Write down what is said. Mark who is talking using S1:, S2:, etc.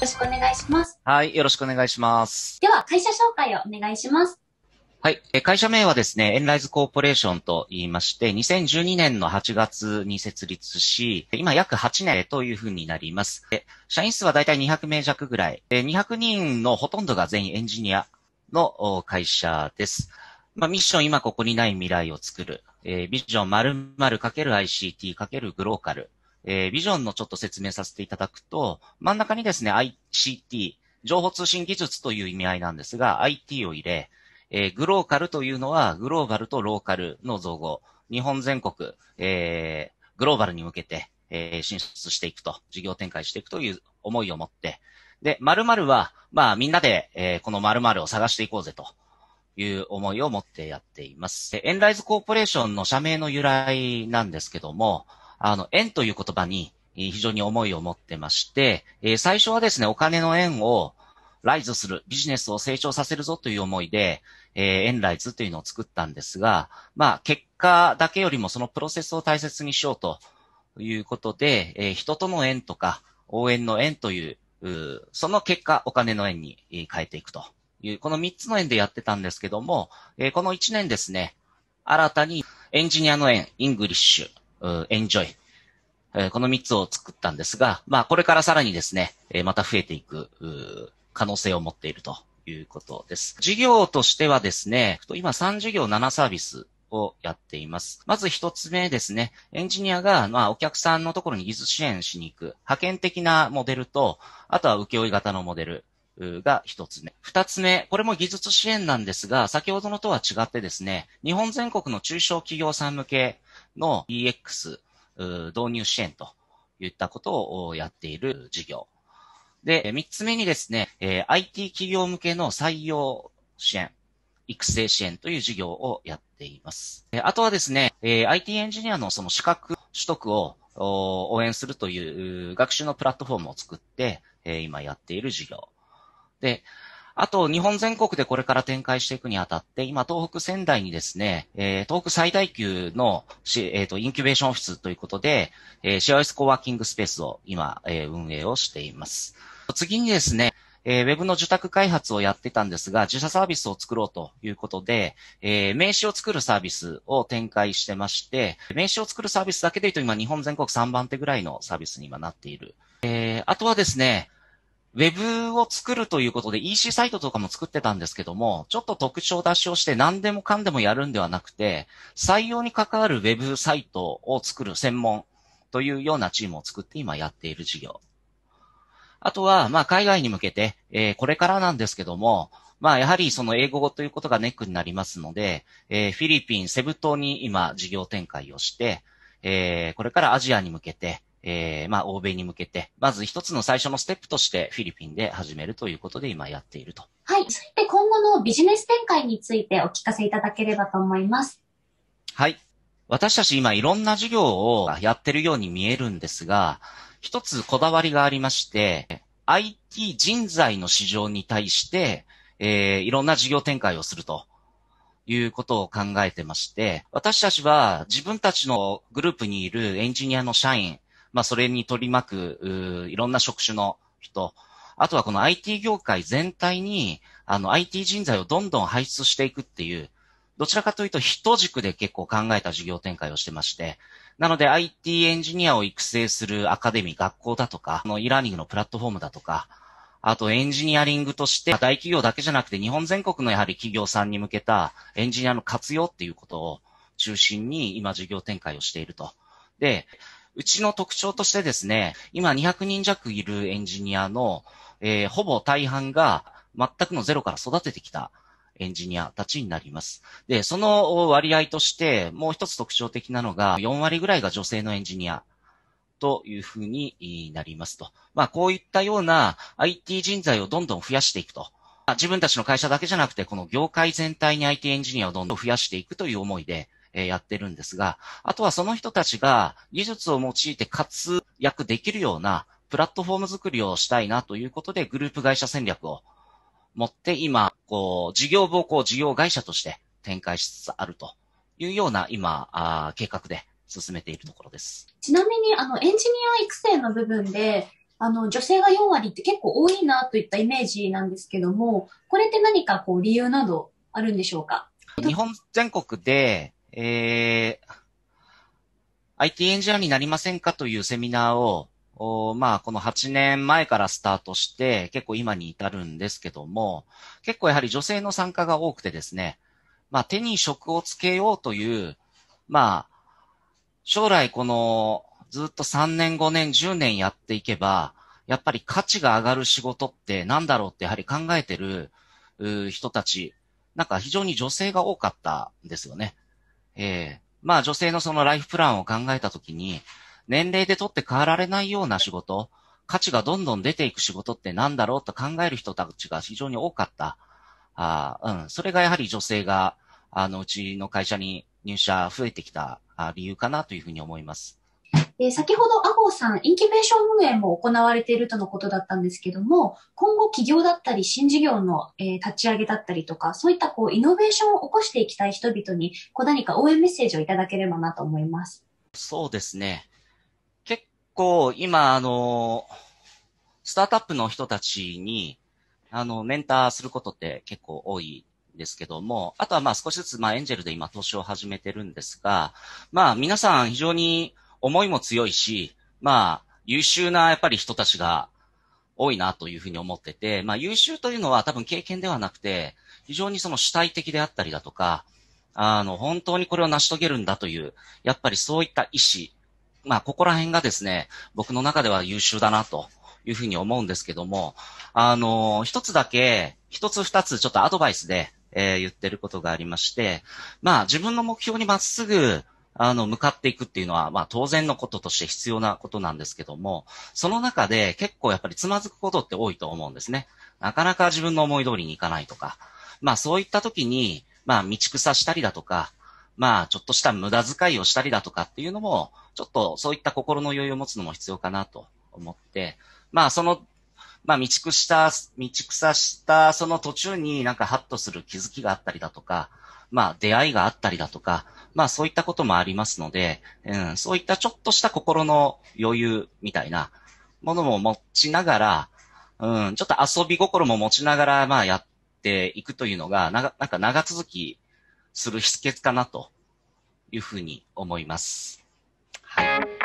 S1: よろしくお願いします。はい、よろしくお願いします。では、会社紹介をお願いします。はい。会社名はですね、エンライズコーポレーションと言いまして、2012年の8月に設立し、今約8年というふうになります。社員数はだいたい200名弱ぐらい。200人のほとんどが全員エンジニアの会社です。まあ、ミッション今ここにない未来を作る。えー、ビジョン〇〇 ×ICT× グローカルえー、ビジョンのちょっと説明させていただくと、真ん中にですね、ICT、情報通信技術という意味合いなんですが、IT を入れ、えー、グローカルというのは、グローバルとローカルの造語、日本全国、えー、グローバルに向けて、えー、進出していくと、事業展開していくという思いを持って、で、〇〇は、まあみんなで、えー、この〇〇を探していこうぜという思いを持ってやっています。エンライズコーポレーションの社名の由来なんですけども、あの、縁という言葉に非常に思いを持ってまして、え最初はですね、お金の縁をライズする、ビジネスを成長させるぞという思いで、え縁ライズというのを作ったんですが、まあ、結果だけよりもそのプロセスを大切にしようということで、え人との縁とか、応援の縁という、その結果、お金の縁に変えていくという、この3つの縁でやってたんですけども、えこの1年ですね、新たにエンジニアの縁、イングリッシュ、エンジョイ。えこの3つを作ったんですが、まあ、これからさらにですね、えまた増えていく、可能性を持っているということです。事業としてはですね、今3事業7サービスをやっています。まず一つ目ですね。エンジニアが、まあ、お客さんのところに技術支援しに行く、派遣的なモデルと、あとは請負型のモデル。が一つ目。二つ目、これも技術支援なんですが、先ほどのとは違ってですね、日本全国の中小企業さん向けの EX 導入支援といったことをやっている事業。で、3つ目にですね、IT 企業向けの採用支援、育成支援という事業をやっています。あとはですね、IT エンジニアのその資格取得を応援するという学習のプラットフォームを作って、今やっている事業。で、あと、日本全国でこれから展開していくにあたって、今、東北仙台にですね、えー、東北最大級の、えー、と、インキュベーションオフィスということで、えー、シェアウェイスコワーキングスペースを今、えー、運営をしています。次にですね、えー、ウェブの受託開発をやってたんですが、自社サービスを作ろうということで、えー、名刺を作るサービスを展開してまして、名刺を作るサービスだけで言うと今日本全国3番手ぐらいのサービスに今なっている。えー、あとはですね、ウェブを作るということで EC サイトとかも作ってたんですけども、ちょっと特徴出しをして何でもかんでもやるんではなくて、採用に関わるウェブサイトを作る専門というようなチームを作って今やっている事業。あとは、まあ海外に向けて、えー、これからなんですけども、まあやはりその英語ということがネックになりますので、えー、フィリピン、セブ島に今事業展開をして、えー、これからアジアに向けて、えー、まあ、欧米に向けて、まず一つの最初のステップとしてフィリピンで始めるということで今やっていると。はい。そして今後のビジネス展開についてお聞かせいただければと思います。はい。私たち今いろんな事業をやってるように見えるんですが、一つこだわりがありまして、IT 人材の市場に対して、えー、いろんな事業展開をすると。いうことを考えてまして、私たちは自分たちのグループにいるエンジニアの社員、まあ、それに取り巻く、いろんな職種の人、あとはこの IT 業界全体に、あの IT 人材をどんどん排出していくっていう、どちらかというと人軸で結構考えた事業展開をしてまして、なので IT エンジニアを育成するアカデミー、学校だとか、あの e ラーニングのプラットフォームだとか、あとエンジニアリングとして大企業だけじゃなくて日本全国のやはり企業さんに向けたエンジニアの活用っていうことを中心に今事業展開をしていると。で、うちの特徴としてですね、今200人弱いるエンジニアの、えー、ほぼ大半が全くのゼロから育ててきたエンジニアたちになります。で、その割合として、もう一つ特徴的なのが、4割ぐらいが女性のエンジニアというふうになりますと。まあ、こういったような IT 人材をどんどん増やしていくと。自分たちの会社だけじゃなくて、この業界全体に IT エンジニアをどんどん増やしていくという思いで、えやってるんですが、あとはその人たちが技術を用いて活躍できるようなプラットフォーム作りをしたいなということで、グループ会社戦略を持って今、こう、事業部をこう、事業会社として展開しつつあるというような今、あ計画で進めているところです。ちなみに、あの、エンジニア育成の部分で、あの、女性が4割って結構多いなといったイメージなんですけども、これって何かこう、理由などあるんでしょうか日本全国で、えー、IT エンジニアになりませんかというセミナーを、まあ、この8年前からスタートして、結構今に至るんですけども、結構やはり女性の参加が多くてですね、まあ、手に職をつけようという、まあ、将来この、ずっと3年、5年、10年やっていけば、やっぱり価値が上がる仕事って何だろうってやはり考えてる人たち、なんか非常に女性が多かったんですよね。ええー、まあ女性のそのライフプランを考えたときに、年齢でとって変わられないような仕事、価値がどんどん出ていく仕事って何だろうと考える人たちが非常に多かった。あうん、それがやはり女性が、あの、うちの会社に入社増えてきた理由かなというふうに思います。で、先ほど、アゴーさん、インキュベーション運営も行われているとのことだったんですけども、今後企業だったり、新事業の、えー、立ち上げだったりとか、そういったこう、イノベーションを起こしていきたい人々に、こう何か応援メッセージをいただければなと思います。そうですね。結構、今、あの、スタートアップの人たちに、あの、メンターすることって結構多いですけども、あとはまあ少しずつまあエンジェルで今投資を始めてるんですが、まあ皆さん非常に思いも強いし、まあ、優秀なやっぱり人たちが多いなというふうに思ってて、まあ優秀というのは多分経験ではなくて、非常にその主体的であったりだとか、あの、本当にこれを成し遂げるんだという、やっぱりそういった意志、まあここら辺がですね、僕の中では優秀だなというふうに思うんですけども、あの、一つだけ、一つ二つちょっとアドバイスで、えー、言ってることがありまして、まあ自分の目標にまっすぐあの、向かっていくっていうのは、まあ当然のこととして必要なことなんですけども、その中で結構やっぱりつまずくことって多いと思うんですね。なかなか自分の思い通りにいかないとか、まあそういった時に、まあ道草したりだとか、まあちょっとした無駄遣いをしたりだとかっていうのも、ちょっとそういった心の余裕を持つのも必要かなと思って、まあそのまあ、道草した、道草した、その途中になんかハッとする気づきがあったりだとか、まあ、出会いがあったりだとか、まあそういったこともありますので、うん、そういったちょっとした心の余裕みたいなものも持ちながら、うん、ちょっと遊び心も持ちながら、まあやっていくというのが、ななんか長続きする秘訣かなというふうに思います。はい。